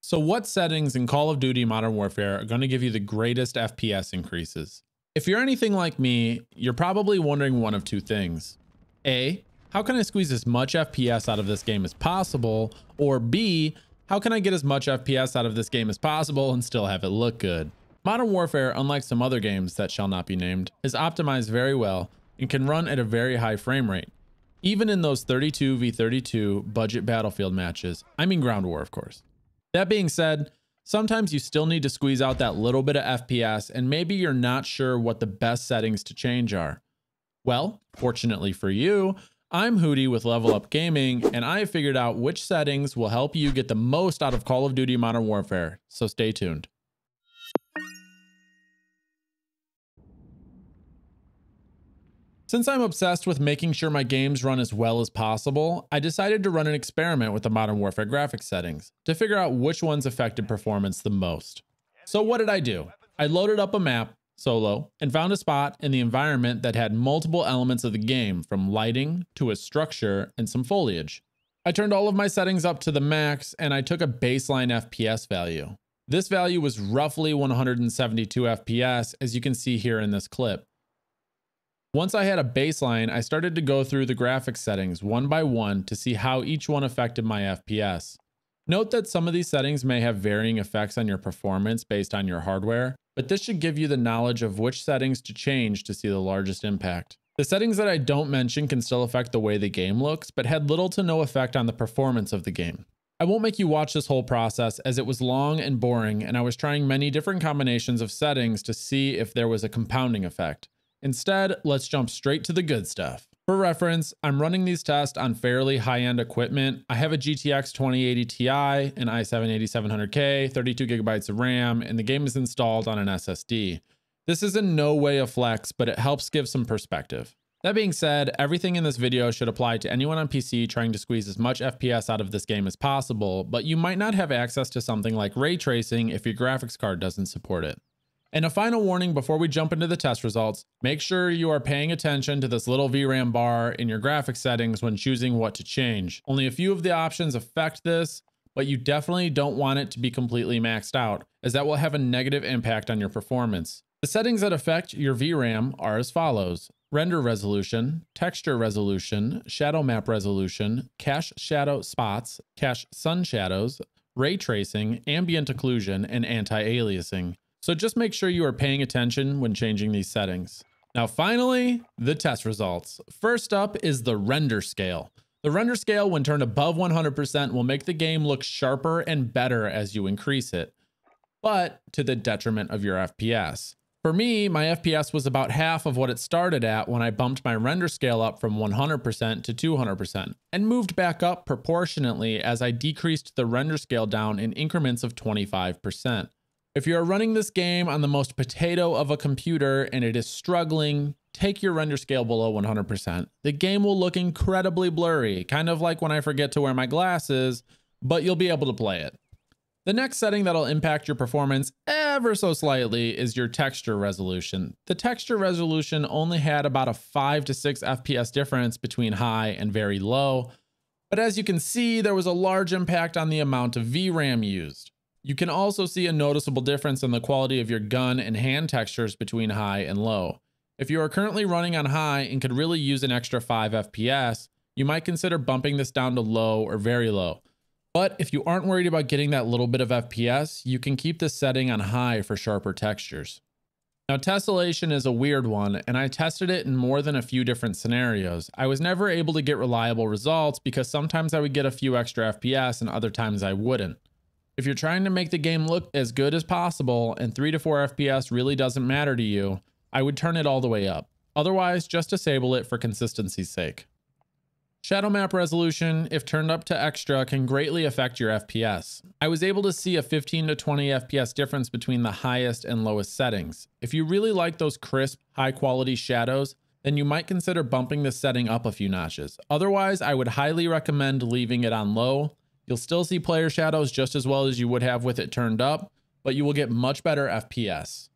So what settings in Call of Duty Modern Warfare are going to give you the greatest FPS increases? If you're anything like me, you're probably wondering one of two things. A, how can I squeeze as much FPS out of this game as possible? Or B, how can I get as much FPS out of this game as possible and still have it look good? Modern Warfare, unlike some other games that shall not be named, is optimized very well and can run at a very high frame rate. Even in those 32v32 budget battlefield matches, I mean ground war of course. That being said, sometimes you still need to squeeze out that little bit of FPS and maybe you're not sure what the best settings to change are. Well, fortunately for you, I'm Hootie with Level Up Gaming, and I have figured out which settings will help you get the most out of Call of Duty Modern Warfare, so stay tuned. Since I'm obsessed with making sure my games run as well as possible, I decided to run an experiment with the Modern Warfare graphics settings to figure out which ones affected performance the most. So what did I do? I loaded up a map, solo, and found a spot in the environment that had multiple elements of the game from lighting to a structure and some foliage. I turned all of my settings up to the max and I took a baseline FPS value. This value was roughly 172 FPS as you can see here in this clip. Once I had a baseline, I started to go through the graphics settings one by one to see how each one affected my FPS. Note that some of these settings may have varying effects on your performance based on your hardware, but this should give you the knowledge of which settings to change to see the largest impact. The settings that I don't mention can still affect the way the game looks, but had little to no effect on the performance of the game. I won't make you watch this whole process as it was long and boring and I was trying many different combinations of settings to see if there was a compounding effect. Instead, let's jump straight to the good stuff. For reference, I'm running these tests on fairly high-end equipment. I have a GTX 2080 Ti, an i7 8700K, 32 gigabytes of RAM, and the game is installed on an SSD. This is in no way a flex, but it helps give some perspective. That being said, everything in this video should apply to anyone on PC trying to squeeze as much FPS out of this game as possible, but you might not have access to something like ray tracing if your graphics card doesn't support it. And a final warning before we jump into the test results, make sure you are paying attention to this little VRAM bar in your graphics settings when choosing what to change. Only a few of the options affect this, but you definitely don't want it to be completely maxed out, as that will have a negative impact on your performance. The settings that affect your VRAM are as follows. Render resolution, texture resolution, shadow map resolution, cache shadow spots, cache sun shadows, ray tracing, ambient occlusion, and anti-aliasing. So just make sure you are paying attention when changing these settings. Now finally, the test results. First up is the render scale. The render scale, when turned above 100%, will make the game look sharper and better as you increase it, but to the detriment of your FPS. For me, my FPS was about half of what it started at when I bumped my render scale up from 100% to 200% and moved back up proportionately as I decreased the render scale down in increments of 25%. If you are running this game on the most potato of a computer and it is struggling, take your render scale below 100%. The game will look incredibly blurry, kind of like when I forget to wear my glasses, but you'll be able to play it. The next setting that'll impact your performance ever so slightly is your texture resolution. The texture resolution only had about a 5 to 6 FPS difference between high and very low, but as you can see, there was a large impact on the amount of VRAM used. You can also see a noticeable difference in the quality of your gun and hand textures between high and low. If you are currently running on high and could really use an extra 5 FPS, you might consider bumping this down to low or very low. But if you aren't worried about getting that little bit of FPS, you can keep this setting on high for sharper textures. Now tessellation is a weird one, and I tested it in more than a few different scenarios. I was never able to get reliable results because sometimes I would get a few extra FPS and other times I wouldn't. If you're trying to make the game look as good as possible and 3 to 4 FPS really doesn't matter to you, I would turn it all the way up. Otherwise, just disable it for consistency's sake. Shadow map resolution, if turned up to extra, can greatly affect your FPS. I was able to see a 15 to 20 FPS difference between the highest and lowest settings. If you really like those crisp, high quality shadows, then you might consider bumping the setting up a few notches. Otherwise, I would highly recommend leaving it on low You'll still see player shadows just as well as you would have with it turned up, but you will get much better FPS.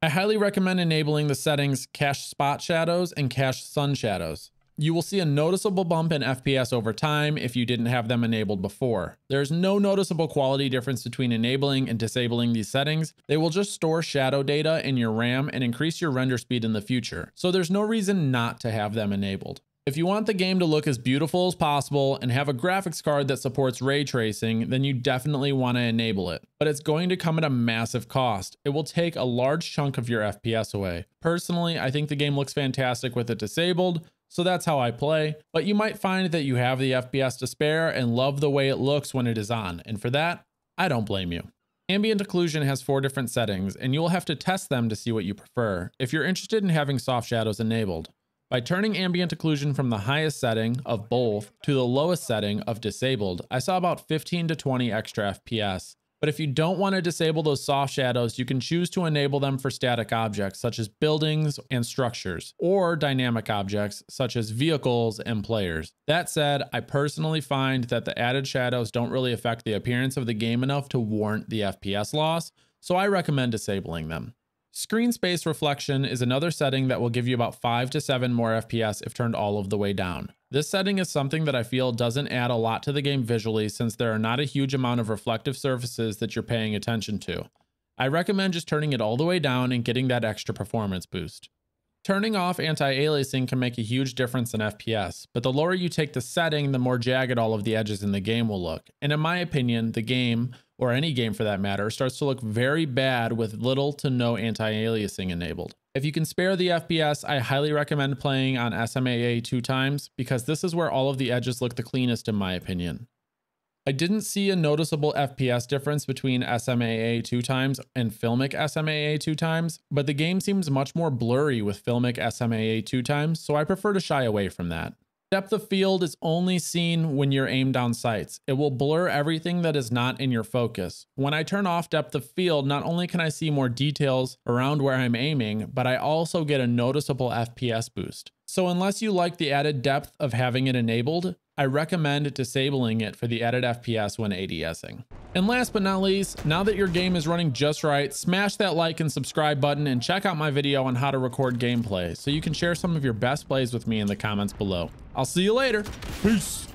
I highly recommend enabling the settings Cache Spot Shadows and Cache Sun Shadows. You will see a noticeable bump in FPS over time if you didn't have them enabled before. There is no noticeable quality difference between enabling and disabling these settings. They will just store shadow data in your RAM and increase your render speed in the future, so there's no reason not to have them enabled. If you want the game to look as beautiful as possible and have a graphics card that supports ray tracing, then you definitely want to enable it. But it's going to come at a massive cost. It will take a large chunk of your FPS away. Personally, I think the game looks fantastic with it disabled, so that's how I play. But you might find that you have the FPS to spare and love the way it looks when it is on, and for that, I don't blame you. Ambient occlusion has four different settings, and you'll have to test them to see what you prefer, if you're interested in having soft shadows enabled. By turning ambient occlusion from the highest setting of both to the lowest setting of disabled, I saw about 15 to 20 extra FPS. But if you don't want to disable those soft shadows, you can choose to enable them for static objects such as buildings and structures, or dynamic objects such as vehicles and players. That said, I personally find that the added shadows don't really affect the appearance of the game enough to warrant the FPS loss, so I recommend disabling them. Screen space reflection is another setting that will give you about 5 to 7 more FPS if turned all of the way down. This setting is something that I feel doesn't add a lot to the game visually since there are not a huge amount of reflective surfaces that you're paying attention to. I recommend just turning it all the way down and getting that extra performance boost. Turning off anti-aliasing can make a huge difference in FPS, but the lower you take the setting, the more jagged all of the edges in the game will look. And in my opinion, the game, or any game for that matter, starts to look very bad with little to no anti-aliasing enabled. If you can spare the FPS, I highly recommend playing on SMAA two times, because this is where all of the edges look the cleanest in my opinion. I didn't see a noticeable FPS difference between SMAA 2 times and Filmic SMAA 2 times, but the game seems much more blurry with Filmic SMAA 2 times, so I prefer to shy away from that. Depth of field is only seen when you're aimed on sights. It will blur everything that is not in your focus. When I turn off depth of field, not only can I see more details around where I'm aiming, but I also get a noticeable FPS boost. So unless you like the added depth of having it enabled, I recommend disabling it for the added FPS when ADSing. And last but not least, now that your game is running just right, smash that like and subscribe button and check out my video on how to record gameplay so you can share some of your best plays with me in the comments below. I'll see you later. Peace.